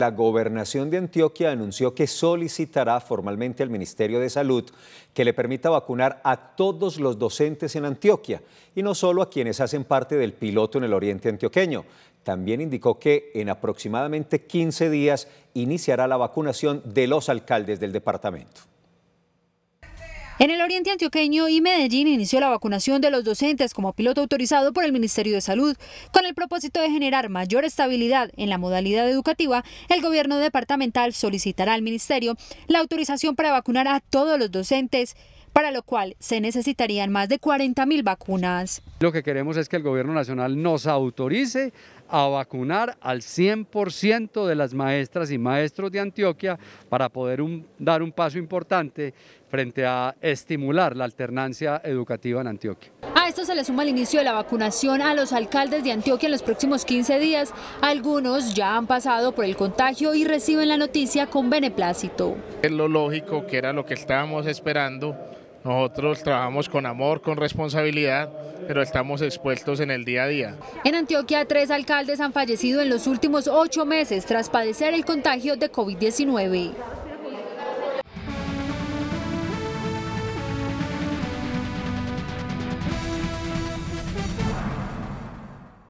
la gobernación de Antioquia anunció que solicitará formalmente al Ministerio de Salud que le permita vacunar a todos los docentes en Antioquia y no solo a quienes hacen parte del piloto en el oriente antioqueño. También indicó que en aproximadamente 15 días iniciará la vacunación de los alcaldes del departamento. En el oriente antioqueño y Medellín inició la vacunación de los docentes como piloto autorizado por el Ministerio de Salud. Con el propósito de generar mayor estabilidad en la modalidad educativa, el gobierno departamental solicitará al ministerio la autorización para vacunar a todos los docentes para lo cual se necesitarían más de 40.000 vacunas. Lo que queremos es que el gobierno nacional nos autorice a vacunar al 100% de las maestras y maestros de Antioquia para poder dar un paso importante frente a estimular la alternancia educativa en Antioquia. A esto se le suma el inicio de la vacunación a los alcaldes de Antioquia en los próximos 15 días. Algunos ya han pasado por el contagio y reciben la noticia con beneplácito. Es lo lógico que era lo que estábamos esperando nosotros trabajamos con amor, con responsabilidad, pero estamos expuestos en el día a día. En Antioquia, tres alcaldes han fallecido en los últimos ocho meses tras padecer el contagio de COVID-19.